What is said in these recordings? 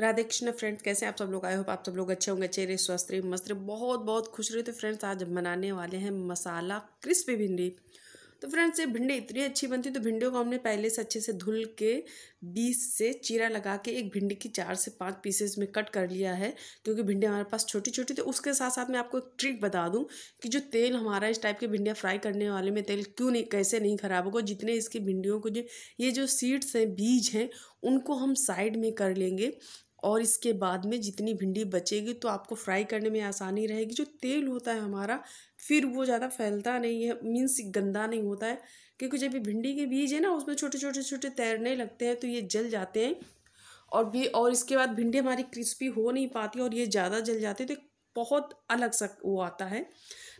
Radhe Krishna friends कैसे आप सब लोग आए हो आप सब लोग अच्छे होंगे अच्छे रहे स्वस्थ रहे मस्त रहे बहुत बहुत खुश रहे तो फ्रेंड्स आज हम बनाने वाले हैं मसाला क्रिस्पी भिंडी तो फ्रेंड्स ये भिंडी इतनी अच्छी बनती है तो भिंडियों को हमने पहले से अच्छे से धुल के बीस से चीरा लगा के एक भिंडी की चार से पाँच पीसेस में कट कर लिया है क्योंकि भिंडी हमारे पास छोटी छोटी तो उसके साथ साथ मैं आपको एक ट्रिक बता दूँ कि जो तेल हमारा इस टाइप की भिंडियाँ फ्राई करने वाले में तेल क्यों नहीं कैसे नहीं ख़राब होगा जितने इसकी भिंडियों को जो ये जो सीड्स हैं बीज हैं उनको हम साइड में कर लेंगे और इसके बाद में जितनी भिंडी बचेगी तो आपको फ्राई करने में आसानी रहेगी जो तेल होता है हमारा फिर वो ज़्यादा फैलता नहीं है मीन्स गंदा नहीं होता है क्योंकि जब ये भिंडी के बीज है ना उसमें छोटे छोटे छोटे तैरने लगते हैं तो ये जल जाते हैं और भी और इसके बाद भिंडी हमारी क्रिस्पी हो नहीं पाती और ये ज़्यादा जल जाती है तो बहुत अलग सा वो आता है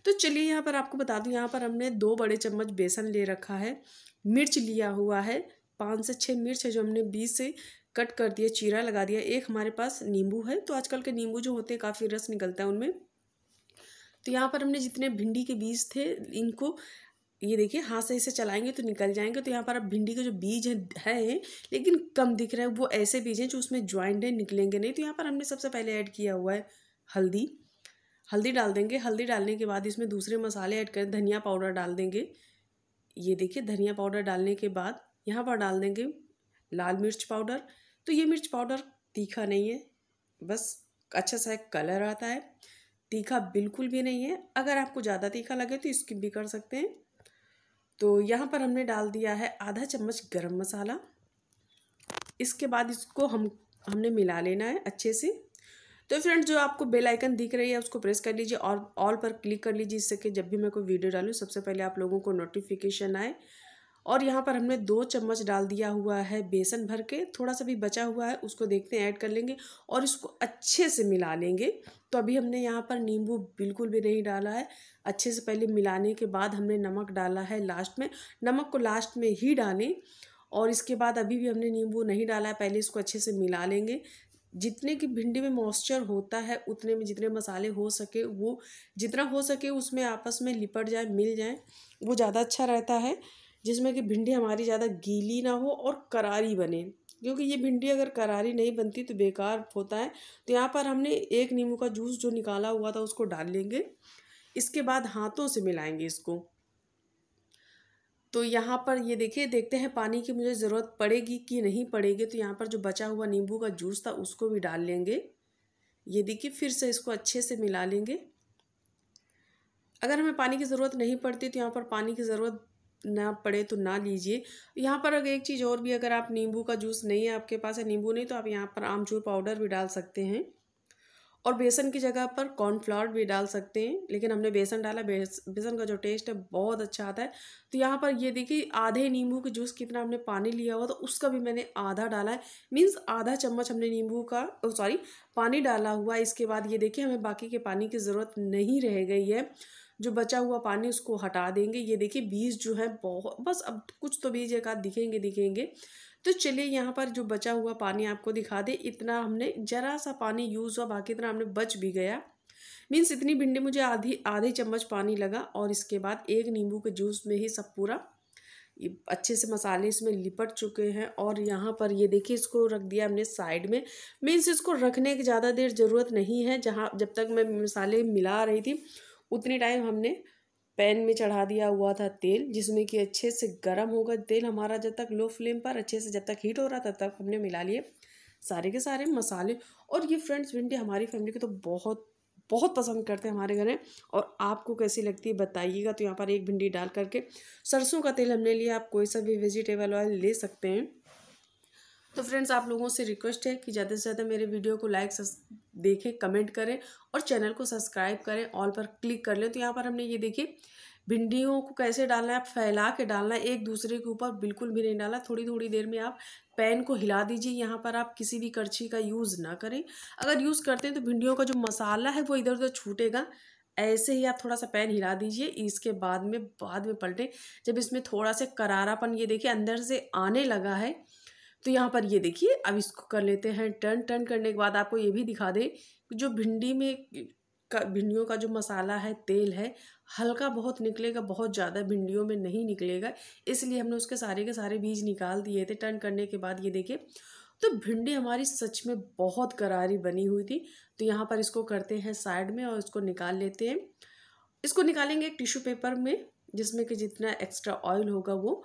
तो चलिए यहाँ पर आपको बता दूँ यहाँ पर हमने दो बड़े चम्मच बेसन ले रखा है मिर्च लिया हुआ है पाँच से छः मिर्च है जो हमने बीस से कट कर दिया चीरा लगा दिया एक हमारे पास नींबू है तो आजकल के नींबू जो होते हैं काफ़ी रस निकलता है उनमें तो यहाँ पर हमने जितने भिंडी के बीज थे इनको ये देखिए हाथ से इसे चलाएंगे तो निकल जाएंगे तो यहाँ पर आप भिंडी के जो बीज हैं है, लेकिन कम दिख रहा है वो ऐसे बीज हैं जो उसमें ज्वाइंट है निकलेंगे नहीं तो यहाँ पर हमने सबसे पहले ऐड किया हुआ है हल्दी हल्दी डाल देंगे हल्दी डालने के बाद इसमें दूसरे मसाले ऐड करें धनिया पाउडर डाल देंगे ये देखिए धनिया पाउडर डालने के बाद यहाँ पर डाल देंगे लाल मिर्च पाउडर तो ये मिर्च पाउडर तीखा नहीं है बस अच्छा सा एक कलर आता है तीखा बिल्कुल भी नहीं है अगर आपको ज़्यादा तीखा लगे तो स्किप भी कर सकते हैं तो यहाँ पर हमने डाल दिया है आधा चम्मच गरम मसाला इसके बाद इसको हम हमने मिला लेना है अच्छे से तो फ्रेंड्स जो आपको बेल आइकन दिख रही है उसको प्रेस कर लीजिए और ऑल पर क्लिक कर लीजिए इससे कि जब भी मैं कोई वीडियो डालूँ सबसे पहले आप लोगों को नोटिफिकेशन आए और यहाँ पर हमने दो चम्मच डाल दिया हुआ है बेसन भर के थोड़ा सा भी बचा हुआ है उसको देखते हैं ऐड कर लेंगे और इसको अच्छे से मिला लेंगे तो अभी हमने यहाँ पर नींबू बिल्कुल भी नहीं डाला है अच्छे से पहले मिलाने के बाद हमने नमक डाला है लास्ट में नमक को लास्ट में ही डालें और इसके बाद अभी भी हमने नींबू नहीं डाला है पहले इसको अच्छे से मिला लेंगे जितने की भिंडी में मॉइस्चर होता है उतने में जितने मसाले हो सके वो जितना हो सके उसमें आपस में लिपट जाए मिल जाए वो ज़्यादा अच्छा रहता है जिसमें कि भिंडी हमारी ज़्यादा गीली ना हो और करारी बने क्योंकि ये भिंडी अगर करारी नहीं बनती तो बेकार होता है तो यहाँ पर हमने एक नींबू का जूस जो निकाला हुआ था उसको डाल लेंगे इसके बाद हाथों से मिलाएंगे इसको तो यहाँ पर ये देखिए देखते हैं पानी की मुझे ज़रूरत पड़ेगी कि नहीं पड़ेगी तो यहाँ पर जो बचा हुआ नींबू का जूस था उसको भी डाल लेंगे ये देखिए फिर से इसको अच्छे से मिला लेंगे अगर हमें पानी की ज़रूरत नहीं पड़ती तो यहाँ पर पानी की ज़रूरत ना पड़े तो ना लीजिए यहाँ पर अगर एक चीज़ और भी अगर आप नींबू का जूस नहीं है आपके पास है नींबू नहीं तो आप यहाँ पर आमचूर पाउडर भी डाल सकते हैं और बेसन की जगह पर कॉर्नफ्लावर भी डाल सकते हैं लेकिन हमने बेसन डाला बेसन का जो टेस्ट है बहुत अच्छा आता है तो यहाँ पर ये देखिए आधे नींबू के जूस कितना हमने पानी लिया हुआ तो उसका भी मैंने आधा डाला है मीन्स आधा चम्मच हमने नींबू का सॉरी पानी डाला हुआ है इसके बाद ये देखिए हमें बाकी के पानी की ज़रूरत नहीं रह गई है जो बचा हुआ पानी उसको हटा देंगे ये देखिए बीज जो है बहुत बस अब कुछ तो बीज एक आध दिखेंगे दिखेंगे तो चलिए यहाँ पर जो बचा हुआ पानी आपको दिखा दे इतना हमने ज़रा सा पानी यूज़ हुआ बाकी इतना हमने बच भी गया मीन्स इतनी भिंडी मुझे आधी आधे चम्मच पानी लगा और इसके बाद एक नींबू के जूस में ही सब पूरा अच्छे से मसाले इसमें लिपट चुके हैं और यहाँ पर ये देखिए इसको रख दिया हमने साइड में मीन्स इसको रखने की ज़्यादा देर ज़रूरत नहीं है जहाँ जब तक मैं मसाले मिला रही थी उतने टाइम हमने पैन में चढ़ा दिया हुआ था तेल जिसमें कि अच्छे से गर्म होगा तेल हमारा जब तक लो फ्लेम पर अच्छे से जब तक हीट हो रहा था तब हमने मिला लिए सारे के सारे मसाले और ये फ्रेंड्स भिंडी हमारी फैमिली को तो बहुत बहुत पसंद करते हैं हमारे घर में और आपको कैसी लगती है बताइएगा तो यहाँ पर एक भिंडी डाल करके सरसों का तेल हमने लिया आप कोई सा भी वेजिटेबल ऑयल ले सकते हैं तो फ्रेंड्स आप लोगों से रिक्वेस्ट है कि ज़्यादा से ज़्यादा मेरे वीडियो को लाइक देखें कमेंट करें और चैनल को सब्सक्राइब करें ऑल पर क्लिक कर लें तो यहाँ पर हमने ये देखिए भिंडियों को कैसे डालना है आप फैला के डालना है एक दूसरे के ऊपर बिल्कुल भी नहीं डालना थोड़ी थोड़ी देर में आप पैन को हिला दीजिए यहाँ पर आप किसी भी करछी का यूज़ ना करें अगर यूज़ करते हैं तो भिंडियों का जो मसाला है वो इधर उधर छूटेगा ऐसे ही आप थोड़ा सा पैन हिला दीजिए इसके बाद में बाद में पलटें जब इसमें थोड़ा सा करारापन ये देखिए अंदर से आने लगा है तो यहाँ पर ये देखिए अब इसको कर लेते हैं टर्न टर्न करने के बाद आपको ये भी दिखा दें जो भिंडी में का भिंडियों का जो मसाला है तेल है हल्का बहुत निकलेगा बहुत ज़्यादा भिंडियों में नहीं निकलेगा इसलिए हमने उसके सारे के सारे बीज निकाल दिए थे टर्न करने के बाद ये देखिए तो भिंडी हमारी सच में बहुत करारी बनी हुई थी तो यहाँ पर इसको करते हैं साइड में और इसको निकाल लेते हैं इसको निकालेंगे एक टिश्यू पेपर में जिसमें कि जितना एक्स्ट्रा ऑयल होगा वो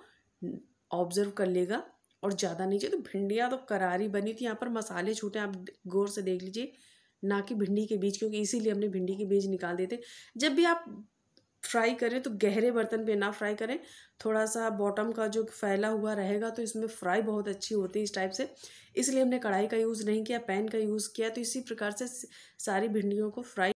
ऑब्जर्व कर लेगा और ज़्यादा नहीं चाहिए तो भिंडियाँ तो करारी बनी थी यहाँ पर मसाले छूटे आप गौर से देख लीजिए ना कि भिंडी के बीज क्योंकि इसीलिए हमने भिंडी के बीज निकाल देते जब भी आप फ्राई करें तो गहरे बर्तन पे ना फ्राई करें थोड़ा सा बॉटम का जो फैला हुआ रहेगा तो इसमें फ्राई बहुत अच्छी होती है इस टाइप से इसलिए हमने कढ़ाई का यूज़ नहीं किया पैन का यूज़ किया तो इसी प्रकार से सारी भिंडियों को फ्राई